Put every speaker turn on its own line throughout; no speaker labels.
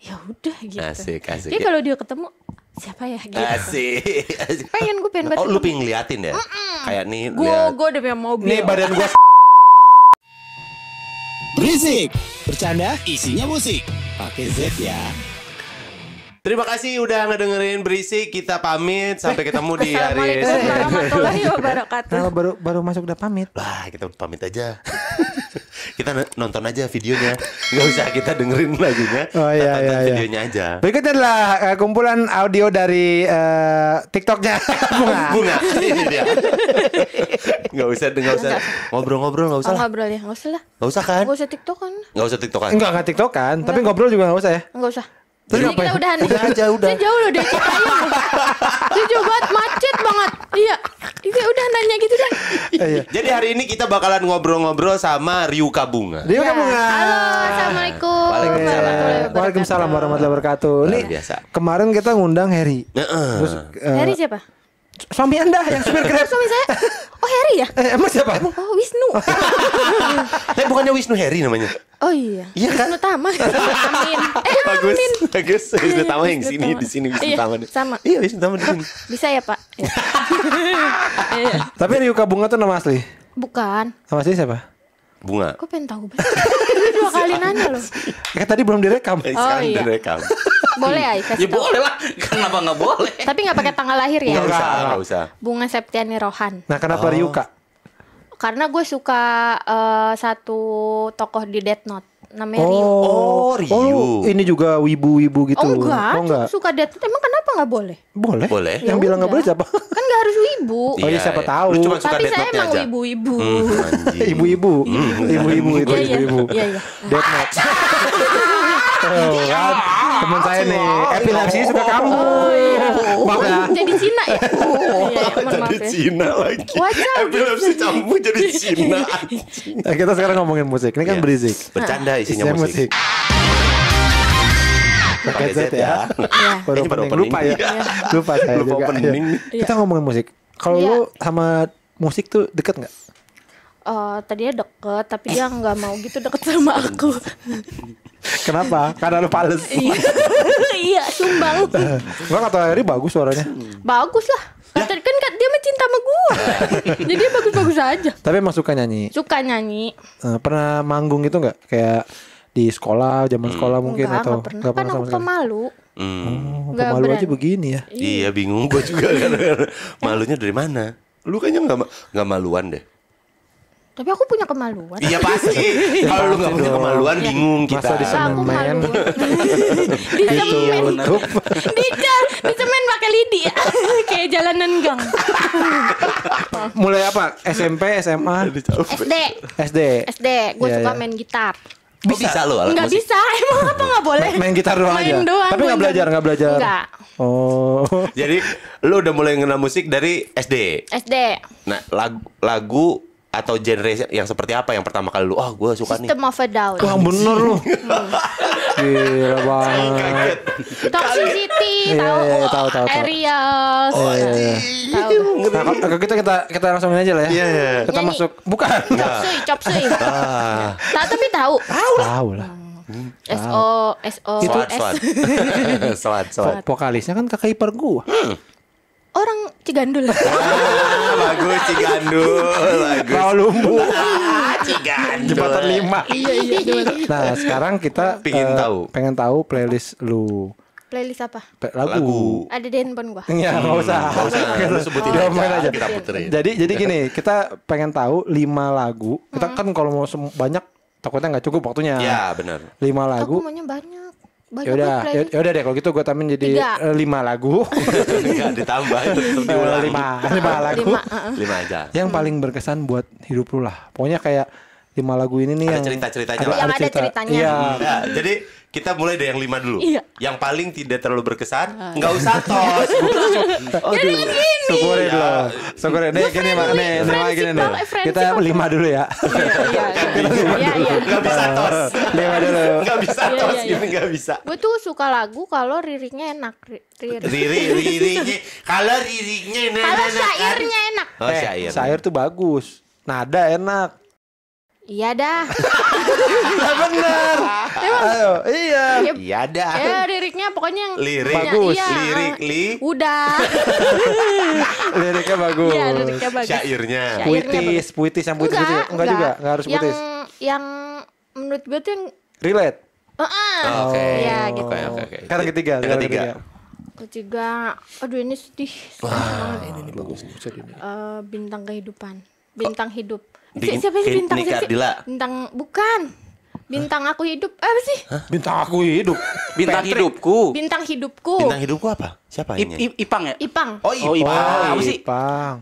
ya udah gitu. Asik, asik. Jadi kalau dia ketemu siapa ya gitu. Asik, asik. Pengen gue pengen banget. Oh, lu
pengen ngeliatin ya? Mm -mm. Kayak nih gue gue
udah punya mobil. Nih badan gue Berisik, bercanda, isinya musik.
Pakai Z ya. Terima kasih udah ngedengerin berisik. Kita pamit sampai ketemu di hari. Assalamualaikum warahmatullahi
wabarakatuh. baru baru masuk udah pamit. Wah kita
pamit aja kita nonton aja videonya nggak usah kita dengerin lagunya oh,
iya, kita nonton iya, iya, videonya aja berikutnya adalah uh, kumpulan audio dari uh, TikToknya bunga bunga ini dia
nggak usah nggak usah ngobrol-ngobrol
nggak usah oh, ngobrol ya nggak usah lah nggak usah kan nggak usah TikTokan
nggak usah TikTokan nggak enggak TikTokan tapi ngobrol juga nggak usah ya
nggak usah Terus Jadi kita ya? udahan udah aja udah. Saya jauh loh dari Citayam. Jujur banget macet banget. Iya. Ini iya, udah nanya gitu kan.
Iya, iya. Jadi hari ini kita bakalan ngobrol-ngobrol sama Ryuka Bunga. Ryuka ya. Bunga.
Halo,
Assalamualaikum. Waalaikumsalam.
Waalaikumsalam warahmatullahi wabarakatuh. Ini biasa. Kemarin kita ngundang Heri. Terus uh,
eh, Heri siapa? Suami Anda yang supir Grab. Suami saya. Oh, Harry ya? Eh, emang siapa? Emang, oh, Wisnu.
eh, bukannya Wisnu Harry namanya?
Oh iya. Iya kan? Wisnu Tama. amin. Eh, bagus.
Amin. Bagus. Iya, Wisnu Tama yang sini di sini Wisnu iya, Tama.
Sama. Iya, Wisnu Tama di sini. Bisa ya, Pak? Iya.
Eh. Tapi Ryuka Bunga tuh nama asli? Bukan. Nama asli siapa? Bunga.
Kok pengen tahu banget? dua kali nanya loh.
Ya, tadi belum direkam. Eh, oh, Sekarang iya. direkam
boleh ya kasih ya boleh lah kenapa nggak boleh tapi nggak pakai tanggal lahir ya nggak usah nggak usah bunga Septiani Rohan nah kenapa oh. Ryuka karena gue suka uh, satu tokoh di Death Note namanya oh, Ryu. Oh, Ryu. Oh,
ini juga wibu-wibu gitu. Oh enggak, oh, enggak.
suka Death Note emang kenapa nggak boleh?
Boleh. Boleh. Yang ya bilang nggak boleh siapa?
Kan nggak harus wibu. Oh iya, iya siapa iya. tahu. Lu cuma suka Tapi saya emang aja. wibu-wibu. Hmm,
ibu-ibu.
Hmm, ibu-ibu itu iya, ibu-ibu. Iya,
iya. Death Note.
Oh, kan. Teman saya nih epilepsi suka kamu. Oh, ya. Jadi Cina ya? Iya,
iya, ya. jadi Cina lagi. Wajar. Epilepsi kamu jadi Cina.
kita sekarang ngomongin musik. Ini kan iya. berisik. Bercanda nah, isinya, musik. Pakai Z ya. ya. Baru opening. Lupa ya. Lupa saya Lupa juga. Ya. Kita ngomongin musik. Kalau lu sama musik tuh deket nggak?
Uh, tadinya deket tapi dia nggak mau gitu deket sama aku
Kenapa? Karena lu pales.
iya, iya sumbang.
Enggak kata Harry bagus suaranya.
Bagus lah. Kata, ya? kan dia mencinta sama gua. Jadi bagus-bagus aja.
Tapi emang suka nyanyi.
Suka nyanyi.
Eh, pernah manggung gitu nggak? Kayak di sekolah, zaman hmm. sekolah mungkin Enggak, atau enggak pernah. Gak pernah kan pemalu. Hmm. Oh, pemalu aja begini ya.
Iya. iya, bingung gua juga kan. Malunya dari mana? Lu kayaknya enggak nggak maluan deh.
Tapi aku punya kemaluan. Iya pasti. Iya, Kalau lu gak punya
kemaluan iya. bingung kita. Masa di semen di
semen. di, di
semen pakai lidi. Kayak jalanan gang.
Mulai apa? SMP, SMA? SD. SD. SD. Gue iya, suka main
gitar. Oh, bisa, bisa lo Enggak bisa. Emang apa enggak boleh? Main, gitar doang main aja. Doang, Tapi enggak belajar, enggak belajar. Enggak.
Oh.
Jadi lu udah mulai ngena musik dari SD. SD. Nah, lagu lagu atau genre yang seperti apa yang pertama kali lu oh ah, gue suka System nih System
of a Down wah bener lu hmm.
gila
banget
Toxicity iya, tahu tau iya, iya, tahu tahu Ariel oh, iya, iya. nah,
gitu kita kita kita langsungin aja lah ya yeah, yeah. kita Nyanyi. masuk bukan Chop Suey. ah.
tapi tahu tahu lah, tau lah. Hmm. SO SO itu S soat.
soat, soat. Vokalisnya kan kakak ipar gua. Hmm
orang Cigandul. Ah, bagus
Cigandul, bagus. Kau Lumbu.
Ah, Cigandul.
Jembatan lima. Iya iya. iya. iya. Nah sekarang kita pengen uh, eh, tahu, pengen tahu playlist lu. Playlist apa? lagu. lagu.
Ada di handphone gua. Iya,
enggak hmm, usah. Enggak usah. Kita sebutin aja. aja. Kita puterin. Jadi jadi gini, kita pengen tahu lima lagu. Kita hmm. kan kalau mau banyak takutnya nggak cukup waktunya. Iya, benar. lima lagu. Aku
maunya banyak. Ya udah, ya
Yaudah deh kalau gitu gue tambahin jadi Tiga. Eh, lima lagu.
Enggak ditambah itu eh, diulang. Lima, lima lagu. Lima, uh -uh. lima aja.
Yang paling berkesan buat hidup lu lah. Pokoknya kayak lima lagu ini nih ada yang cerita-ceritanya ada, lah. Yang ada cerita. ceritanya. Iya. Nah, jadi
kita mulai dari yang lima dulu. Iya. Yang paling tidak terlalu berkesan, ah.
nggak usah tos. Jadi begini. Syukurin ya. loh. Syukurin. Nih gini mak, nih nih gini nih. Eh, kita lima dulu ya. Iya,
iya. Iya. lima dulu. Iya. bisa tos nggak bisa iya, terus iya, iya. gitu nggak bisa
gue tuh suka lagu kalau liriknya enak lirik
liriknya
kalau liriknya enak kalau kan? syairnya enak
oh, eh, syair. syair tuh bagus nada enak
Iya dah. nah, bener. Ayo, iya. Iya dah. Ya liriknya pokoknya yang lirik bagus. Iya, lirik li. Udah.
liriknya bagus. Iya, liriknya bagus. Syairnya. Puitis, puitis yang puitis enggak, ya? Enggak, enggak juga, enggak harus yang, puitis.
Yang menurut gue tuh yang relate Oh, iya,
gitu. Oke. Oke oke oke. Kata ketiga. Yang ketiga.
Ketiga. Aduh ini sedih. Wah
ini nih bagus nih.
Uh, bintang kehidupan. Bintang hidup. Si, siapa sih bintang? Nika Bintang bukan. Bintang aku hidup apa sih?
Bintang aku hidup.
Bintang Patrick. hidupku.
Bintang hidupku. Bintang
hidupku apa? Siapa ini? I,
I, Ipang ya? Ipang. Oh, Ipang. Oh, Ipang. Oh, apa sih? Ipang.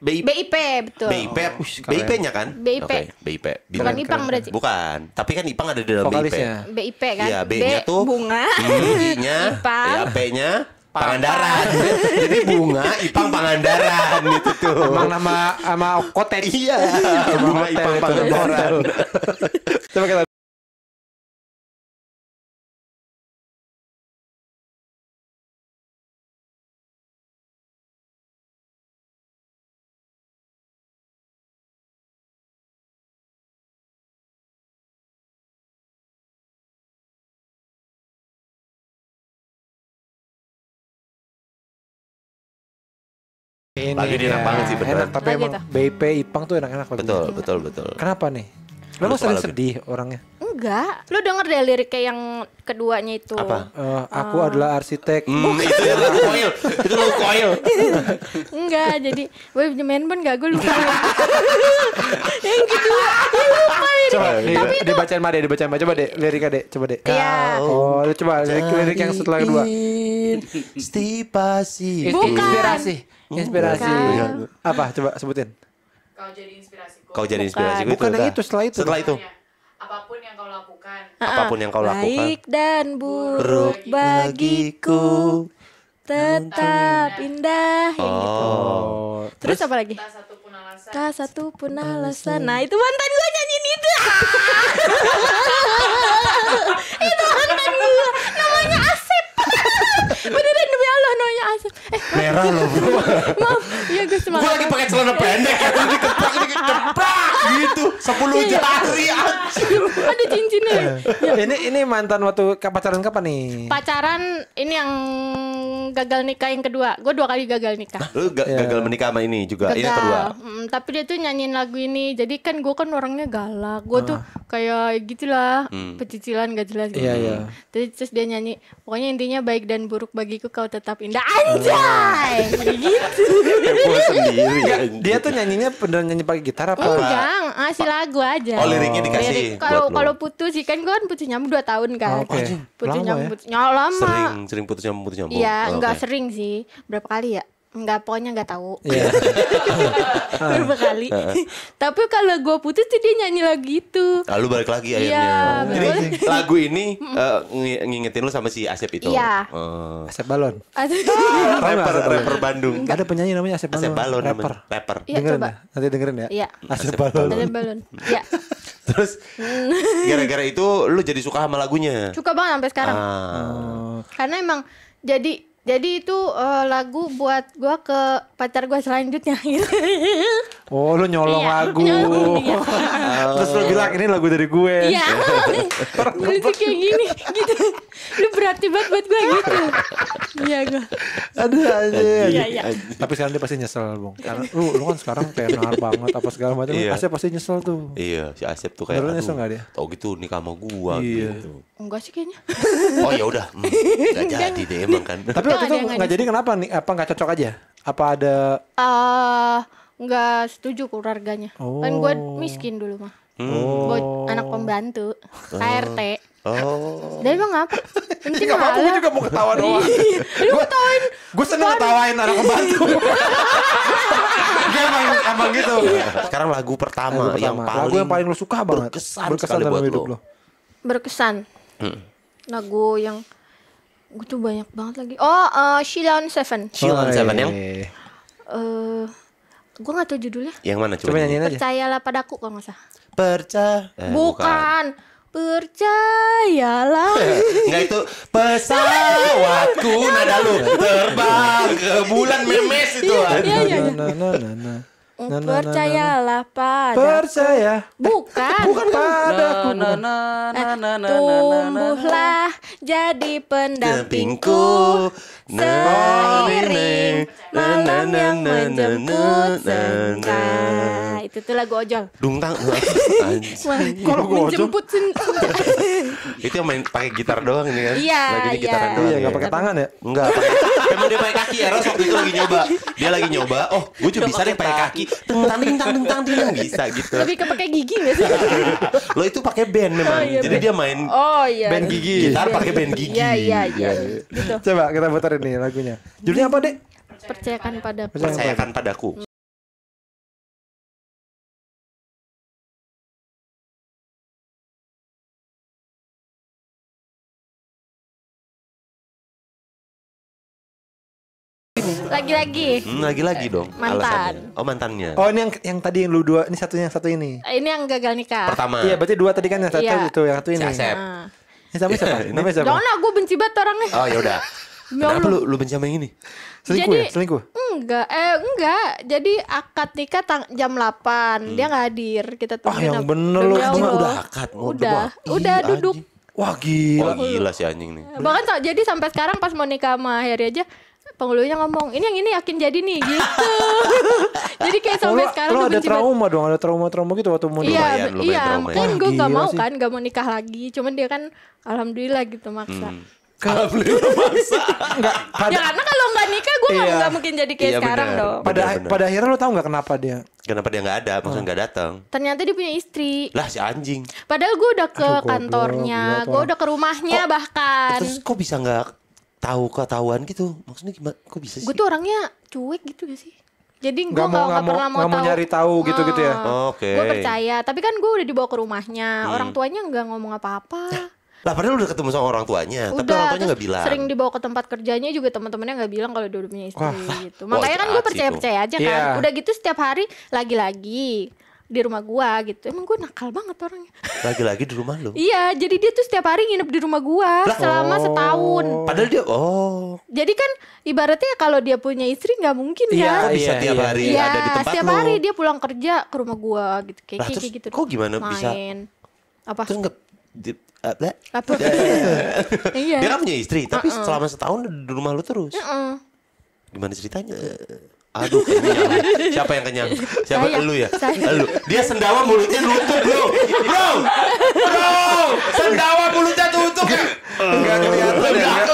BIP. BIP betul. BIP. Oh, BIP-nya kan? BIP. Okay.
BIP. Bintang. Bukan Ipang berarti. Bukan. Tapi kan Ipang ada di dalam BIP.
BIP kan? Iya, B-nya tuh bunga. B-nya. Ipang. Ya,
P-nya Pangandaran. Jadi bunga Ipang Pangandaran itu tuh. Emang nama
nama cottage. Iya, iya. bunga Ipang
Pangandaran.
Coba kita
ini. Lagi enak ya. banget sih benar. Tapi Lagi emang itu. BIP Ipang tuh enak-enak. Betul, betul, betul. Kenapa
nih? gak sering sedih orangnya?
Enggak. Lu denger deh liriknya yang keduanya itu. Apa?
Uh, aku uh. adalah arsitek. Hmm, itu yang koil. Itu lo koil.
Enggak, jadi gue main pun gak gue lupa. yang kedua, gue lupa ini.
Coba, Tapi iya. itu... dibacain mah deh, dibacain mah. Coba deh, liriknya deh, coba deh. Iya. Oh, lu coba lirik, lirik yang setelah kedua.
Stipasi. Bukan. Inspirasi.
Inspirasi. Bukan. Apa? Coba sebutin. Kau
jadi inspirasi. Kau jadi inspirasi itu. Bukan yang itu setelah itu. Setelah itu. Apapun yang kau lakukan. Ah. Apapun yang kau lakukan. Baik dan buruk bagiku. Tetap indah gitu. oh. gitu. Terus, Terus apa lagi? Tak satu pun alasan. satu pun alasan. Nah, itu mantan gue nyanyi itu. itu mantan gue. Namanya beneran demi Allah nanya asap eh merah loh bro maaf ya gue semangat gue lagi pakai celana pendek ya ini keprak ini gitu sepuluh iya. jari anjir ada cincinnya eh,
ya. ini ini mantan waktu pacaran kapan nih
pacaran ini yang gagal nikah yang kedua gue dua kali gagal nikah
lu iya. gagal menikah sama ini juga ini kedua
mm, tapi dia tuh nyanyiin lagu ini jadi kan gue kan orangnya galak gue tuh ah. kayak gitulah hmm. pecicilan gak jelas iya, gitu yeah, terus dia nyanyi pokoknya intinya baik dan buruk bagiku kau tetap indah anjay eh. gitu
sendiri dia tuh nyanyinya beneran nyanyi pakai gitar apa enggak
ngasih lagu aja oh liriknya oh. dikasih kalau kalau putus sih ya kan gue kan putus nyambung 2 tahun kan oh, putus nyambung ya? putus nyambung lama sering
sering putus nyambung putus nyambung iya oh, enggak sering
sih berapa kali ya Enggak, pokoknya enggak tahu. Yeah.
Berapa kali.
Tapi kalau gue putus tuh dia nyanyi lagu itu.
Lalu ah, balik lagi iya, akhirnya. Iya, Jadi lagu ini uh, ngingetin lu sama si Asep itu. Iya. Uh. Asep Balon.
Asep Balon.
rapper, rapper Bandung. Enggak. Ada penyanyi namanya
Asep Balon. Asep Balon
rapper. Namanya. Rapper. Ya, dengerin coba. Ya. Nanti dengerin ya. Iya. Asep, Asep Balon. Asep
Balon. Iya. Terus mm.
gara-gara itu lu jadi suka sama lagunya. Suka
banget sampai sekarang.
Ah.
Oh.
Karena emang jadi jadi itu uh, lagu buat gua ke pacar gua selanjutnya gitu.
Oh, lu nyolong iya, lagu. Nyolong, iya. Terus lu bilang ini lagu dari gue. Iya.
Itu kayak gini gitu. Lu berarti banget buat gua gitu. Iya gua. Aduh aja. Iya, iya.
Tapi sekarang dia pasti nyesel, Bung. Karena lu uh, lu kan sekarang tenar banget apa segala macam. Iya. Asep pasti nyesel tuh. Iya,
si Asep tuh kayak Lu nyesel gak dia? Tau gitu nikah sama gua iya. gitu.
Enggak sih kayaknya. Oh ya udah. Hmm, gak jadi
deh emang kan. Tapi waktu itu nggak jadi kenapa nih? Apa nggak cocok aja? Apa ada?
Uh, eh, nggak setuju keluarganya. Kan oh. Kan gue miskin dulu mah. Oh. anak pembantu, KRT.
Oh. oh. Dari bang
apa? Ini gak apa gue
juga mau ketawa doang. Iya, gue ketawain. Gue seneng ketawain anak pembantu.
emang, emang gitu. Iya.
Sekarang lagu pertama, lagu pertama. yang paling lagu yang paling lo suka banget.
Berkesan, berkesan dalam hidup lo.
Berkesan. Hmm. Lagu yang gue tuh banyak banget lagi oh uh, eh, She Down Seven She Down oh, Seven yang ya? iya, iya. eh uh, gue gak tau judulnya yang mana coba, coba nyanyiin aja percayalah padaku kalau nggak salah
percaya eh, bukan. bukan
percayalah
nggak itu
pesawatku ya. nada lu terbang ke bulan memes itu
Percayalah pada Percaya Bukan Bukan kan? pada eh, Tumbuhlah jadi pendampingku Seiring malam
yang menjemput senang
itu tuh lagu ojol.
Dungtang. Kalau gue ojol. Itu yang main pakai gitar doang ini kan. Iya. iya. gitaran doang. Iya, enggak ya. ya? pakai tangan ya? Enggak, Emang dia pakai kaki ya, Ros waktu itu lagi nyoba. Dia lagi nyoba. Oh, gue juga bisa deh pakai kaki. Teng tang ting tang teng tang ting bisa gitu. Lebih
ke pakai gigi enggak sih?
Lo itu pakai band memang. Oh, iya, Jadi dia main
Oh iya. Band gigi. Gitar pakai band gigi. Iya, iya, iya. iya.
Gitu. Coba kita putar ini lagunya. Judulnya
apa, Dek? percayakan padaku. Percayakan padaku. Lagi-lagi. Hmm, lagi-lagi dong. Mantan. Alasannya.
Oh mantannya. Oh ini yang yang tadi yang lu dua, ini satunya yang satu ini.
Ini yang gagal nikah. Pertama. Iya
berarti dua tadi kan yang satu iya. itu, yang satu ini. Ah. Ini sama siapa? Namanya siapa? Jangan
gue benci banget orangnya. Oh yaudah. Kenapa lu,
lu benci sama yang ini? Selingkuh Jadi, ya? Selingkuh?
Enggak, eh enggak. Jadi akad nikah tang jam 8. Hmm. Dia gak hadir. Kita tunggu. Ah, yang yang
bener lu. Iya, udah akad. Udah, udah duduk. Wah gila. Wah gila si anjing nih.
Bahkan jadi sampai sekarang pas mau nikah sama Heri aja penggulunya ngomong ini yang ini yakin jadi nih gitu jadi kayak sampai oh, sekarang lo ada trauma
dong ada trauma trauma gitu waktu iya, iya, mau iya iya kan gue gak mau sih. kan
gak mau nikah lagi cuman dia kan alhamdulillah gitu maksa
hmm. Alhamdulillah maksa.
Enggak. Ya, karena kalau nggak nikah gue iya, nggak mungkin jadi kayak iya, sekarang bener, dong.
Pada bener, bener. pada
akhirnya lo tau nggak kenapa dia?
Kenapa dia nggak ada? Maksudnya oh. nggak datang?
Ternyata dia punya istri. Lah si anjing. Padahal gue udah ke Aduh, kantornya, gue udah ke rumahnya kok, bahkan. Terus
kok bisa nggak tahu ketahuan gitu maksudnya gimana kok bisa sih gue
tuh orangnya cuek gitu gak sih jadi gue nggak nggak pernah mau, gak mau tahu. nyari tahu gitu gitu ya oh.
oke okay. gue percaya
tapi kan gue udah dibawa ke rumahnya hmm. orang tuanya nggak ngomong apa-apa
lah padahal udah ketemu sama orang tuanya udah, tapi orang tuanya nggak bilang sering
dibawa ke tempat kerjanya juga teman-temannya nggak bilang kalau dia udah punya istri Wah. gitu makanya kan gue percaya percaya aja kan yeah. udah gitu setiap hari lagi-lagi di rumah gua gitu. Emang gua nakal banget orangnya.
Lagi-lagi di rumah lu?
iya, jadi dia tuh setiap hari nginep di rumah gua lah, selama oh. setahun. Padahal
dia oh.
Jadi kan ibaratnya kalau dia punya istri nggak mungkin ya kan? Iya, bisa tiap iya. hari iya. ada di tempat setiap lu. hari dia pulang kerja ke rumah gua gitu kayak lah, kayak gitu. Kok gimana main. bisa? Apa? Terus nggak
eh, apa? Iya. iya. Dia kan punya istri, tapi uh -uh. selama setahun di rumah lu terus. Uh -uh. Gimana ceritanya? Aduh kenyang. Siapa yang kenyang?
Siapa saya, Lu ya? Saya.
Dia sendawa mulutnya tutup, Bro.
Bro. Bro. Sendawa mulutnya tutup. Enggak oh. ya. enggak kelihatan. Enggak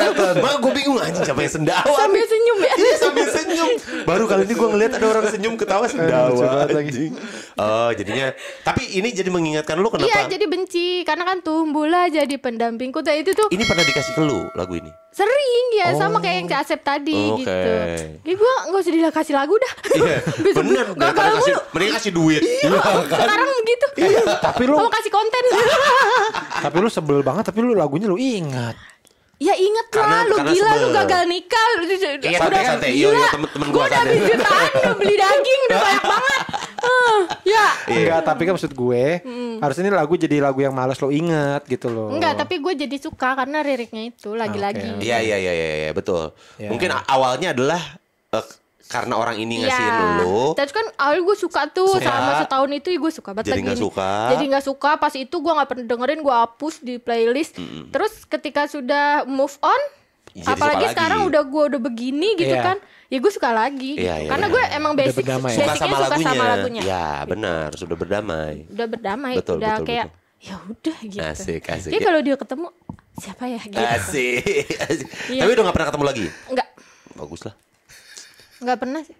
kelihatan. Mak
gue bingung aja siapa yang sendawa. Sambil
senyum ya. Iya, sambil senyum.
Baru kali ini gue ngeliat ada orang senyum ketawa sendawa. Oh, jadinya tapi ini jadi mengingatkan lu kenapa? Iya, jadi
benci karena kan tumbuhlah jadi pendampingku. Itu tuh. Ini
pernah dikasih ke lu lagu ini?
Sering ya oh. sama kayak yang si oh. Asep tadi okay.
gitu. Jadi
ya, gue gak usah dikasih lagu dah.
Iya. Yeah. Bener. gak kasih, mulu. Mereka kasih duit. Iya, iya, kan? Sekarang
gitu. Iya. tapi lu. Mau kasih konten.
tapi lu sebel banget tapi lu lagunya lu ingat.
Ya inget karena, lah, lu gila, sebel. lu gagal nikah, Iya, iya santai, santai. Iya,
temen -temen Gue udah habis jutaan, udah beli daging,
udah banyak banget. Iya. Enggak, tapi kan
maksud gue mm. harusnya ini lagu jadi lagu yang malas lo ingat gitu loh. Enggak,
tapi gue jadi suka karena liriknya itu ah, lagi-lagi. Iya,
iya, iya, iya, iya, betul. Yeah. Mungkin awalnya adalah uh, karena orang ini iya. ngasihin yeah. lo. Tapi
kan awal gue suka tuh suka. selama setahun itu gue suka banget Jadi ini. suka. Jadi gak suka pas itu gue gak pernah dengerin gue hapus di playlist. Mm Terus ketika sudah move on Iya, jadi apalagi sekarang udah gue udah begini gitu yeah. kan ya gue suka lagi yeah, gitu. yeah, karena iya. gue emang basic suka sama lagunya. suka sama lagunya
ya benar sudah berdamai udah
berdamai betul, udah betul, kayak ya udah gitu asik asik jadi kalau dia ketemu siapa ya gitu
asik, asik. Iya. tapi udah gak pernah ketemu lagi enggak bagus lah Enggak pernah sih.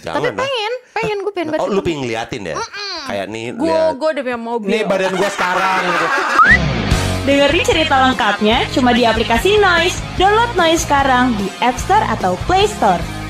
Jangan Tapi pengen,
lah. pengen gue pengen oh, banget. Oh, lu pengen
ngeliatin ya? Mm -mm. Kayak nih. Gue, gue
udah punya mobil. Nih badan gue sekarang. Dengerin cerita lengkapnya cuma di aplikasi Noise. Download Noise sekarang di App Store atau Play Store.